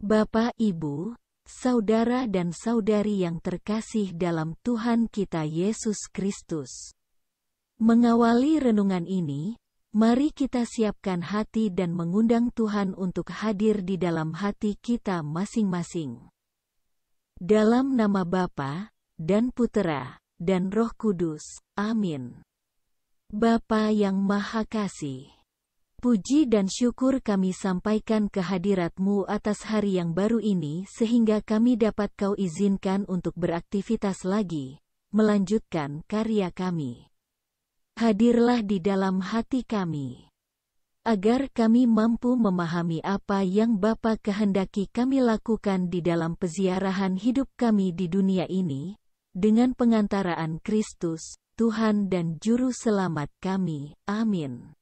Bapak, Ibu, saudara dan saudari yang terkasih dalam Tuhan kita Yesus Kristus. Mengawali renungan ini, mari kita siapkan hati dan mengundang Tuhan untuk hadir di dalam hati kita masing-masing. Dalam nama Bapa dan Putera dan Roh Kudus. Amin. Bapa yang Maha Kasih Puji dan syukur kami sampaikan kehadiratmu atas hari yang baru ini sehingga kami dapat kau izinkan untuk beraktivitas lagi, melanjutkan karya kami. Hadirlah di dalam hati kami, agar kami mampu memahami apa yang Bapa kehendaki kami lakukan di dalam peziarahan hidup kami di dunia ini, dengan pengantaraan Kristus, Tuhan dan Juru Selamat kami. Amin.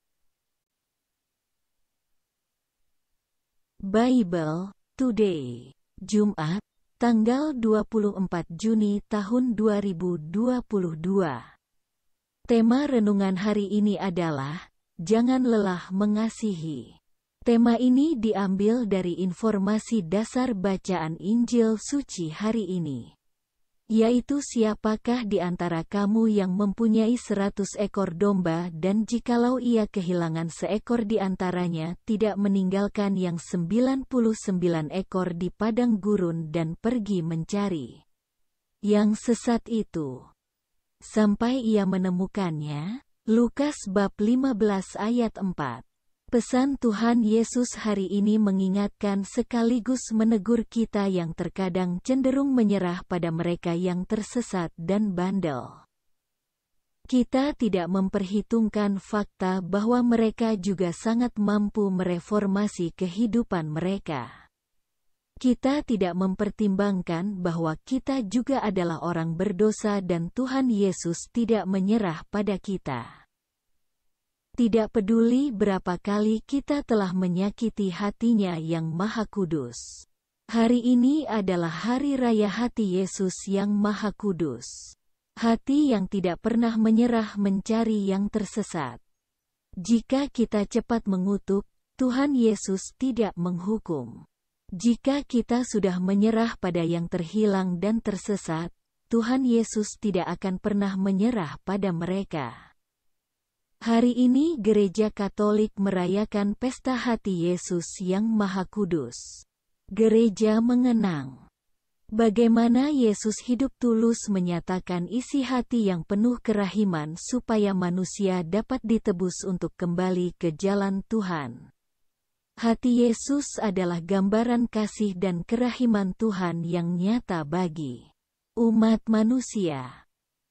Bible Today, Jumat, tanggal 24 Juni tahun 2022. Tema renungan hari ini adalah Jangan lelah mengasihi. Tema ini diambil dari informasi dasar bacaan Injil suci hari ini yaitu siapakah di antara kamu yang mempunyai seratus ekor domba dan jikalau ia kehilangan seekor di antaranya tidak meninggalkan yang sembilan puluh sembilan ekor di padang gurun dan pergi mencari yang sesat itu. Sampai ia menemukannya, Lukas bab 15 ayat 4. Pesan Tuhan Yesus hari ini mengingatkan sekaligus menegur kita yang terkadang cenderung menyerah pada mereka yang tersesat dan bandel. Kita tidak memperhitungkan fakta bahwa mereka juga sangat mampu mereformasi kehidupan mereka. Kita tidak mempertimbangkan bahwa kita juga adalah orang berdosa dan Tuhan Yesus tidak menyerah pada kita. Tidak peduli berapa kali kita telah menyakiti hatinya yang maha kudus. Hari ini adalah hari raya hati Yesus yang maha kudus. Hati yang tidak pernah menyerah mencari yang tersesat. Jika kita cepat mengutuk, Tuhan Yesus tidak menghukum. Jika kita sudah menyerah pada yang terhilang dan tersesat, Tuhan Yesus tidak akan pernah menyerah pada mereka. Hari ini gereja Katolik merayakan pesta hati Yesus yang Maha Kudus. Gereja mengenang bagaimana Yesus hidup tulus menyatakan isi hati yang penuh kerahiman supaya manusia dapat ditebus untuk kembali ke jalan Tuhan. Hati Yesus adalah gambaran kasih dan kerahiman Tuhan yang nyata bagi umat manusia.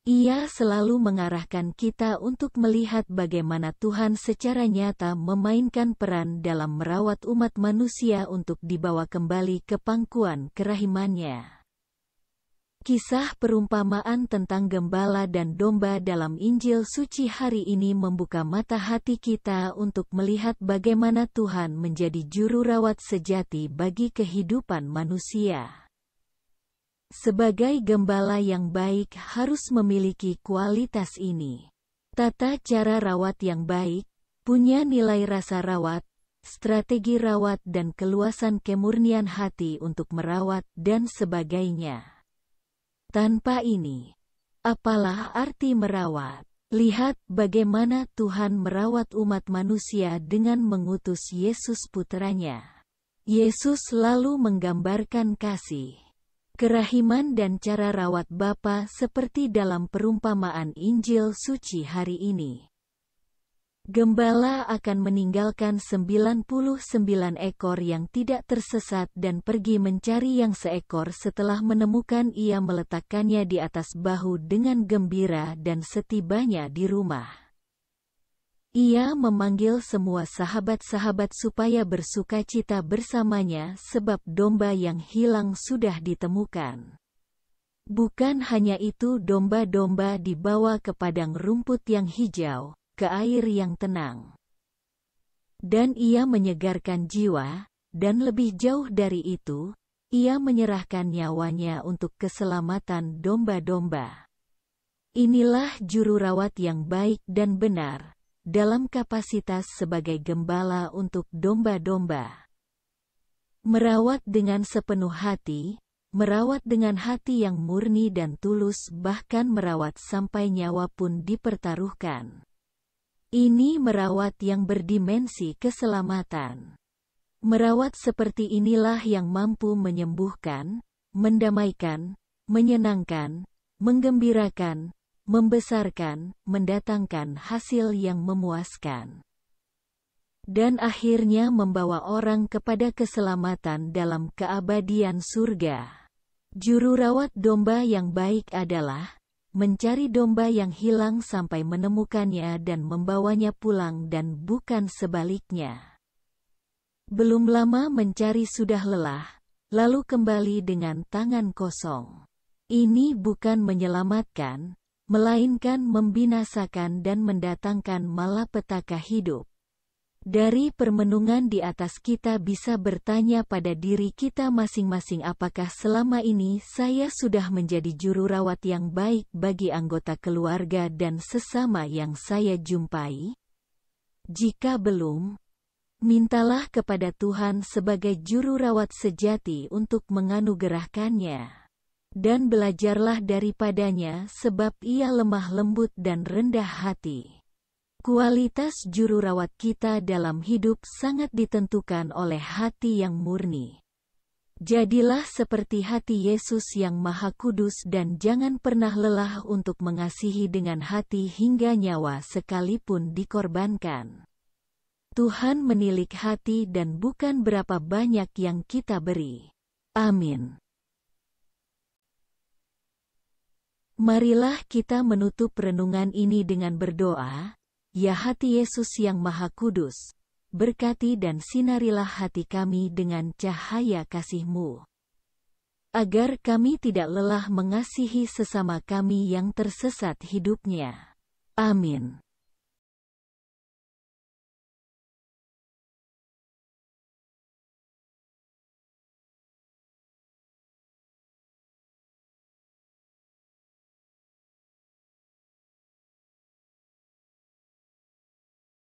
Ia selalu mengarahkan kita untuk melihat bagaimana Tuhan secara nyata memainkan peran dalam merawat umat manusia untuk dibawa kembali ke pangkuan kerahimannya. Kisah perumpamaan tentang gembala dan domba dalam Injil suci hari ini membuka mata hati kita untuk melihat bagaimana Tuhan menjadi juru rawat sejati bagi kehidupan manusia. Sebagai gembala yang baik harus memiliki kualitas ini. Tata cara rawat yang baik, punya nilai rasa rawat, strategi rawat dan keluasan kemurnian hati untuk merawat dan sebagainya. Tanpa ini, apalah arti merawat? Lihat bagaimana Tuhan merawat umat manusia dengan mengutus Yesus putranya. Yesus lalu menggambarkan kasih. Kerahiman dan cara rawat Bapa seperti dalam perumpamaan Injil suci hari ini. Gembala akan meninggalkan 99 ekor yang tidak tersesat dan pergi mencari yang seekor setelah menemukan ia meletakkannya di atas bahu dengan gembira dan setibanya di rumah. Ia memanggil semua sahabat-sahabat supaya bersuka cita bersamanya sebab domba yang hilang sudah ditemukan. Bukan hanya itu domba-domba dibawa ke padang rumput yang hijau, ke air yang tenang. Dan ia menyegarkan jiwa, dan lebih jauh dari itu, ia menyerahkan nyawanya untuk keselamatan domba-domba. Inilah juru rawat yang baik dan benar, dalam kapasitas sebagai gembala untuk domba-domba. Merawat dengan sepenuh hati, merawat dengan hati yang murni dan tulus bahkan merawat sampai nyawa pun dipertaruhkan. Ini merawat yang berdimensi keselamatan. Merawat seperti inilah yang mampu menyembuhkan, mendamaikan, menyenangkan, menggembirakan, membesarkan, mendatangkan hasil yang memuaskan. Dan akhirnya membawa orang kepada keselamatan dalam keabadian surga. Juru rawat domba yang baik adalah mencari domba yang hilang sampai menemukannya dan membawanya pulang dan bukan sebaliknya. Belum lama mencari sudah lelah, lalu kembali dengan tangan kosong. Ini bukan menyelamatkan, melainkan membinasakan dan mendatangkan malapetaka hidup. Dari permenungan di atas kita bisa bertanya pada diri kita masing-masing apakah selama ini saya sudah menjadi juru rawat yang baik bagi anggota keluarga dan sesama yang saya jumpai? Jika belum, mintalah kepada Tuhan sebagai juru rawat sejati untuk menganugerahkannya dan belajarlah daripadanya sebab ia lemah lembut dan rendah hati. Kualitas juru rawat kita dalam hidup sangat ditentukan oleh hati yang murni. Jadilah seperti hati Yesus yang maha kudus dan jangan pernah lelah untuk mengasihi dengan hati hingga nyawa sekalipun dikorbankan. Tuhan menilik hati dan bukan berapa banyak yang kita beri. Amin. Marilah kita menutup renungan ini dengan berdoa, Ya hati Yesus yang Maha Kudus, berkati dan sinarilah hati kami dengan cahaya kasih-Mu. Agar kami tidak lelah mengasihi sesama kami yang tersesat hidupnya. Amin.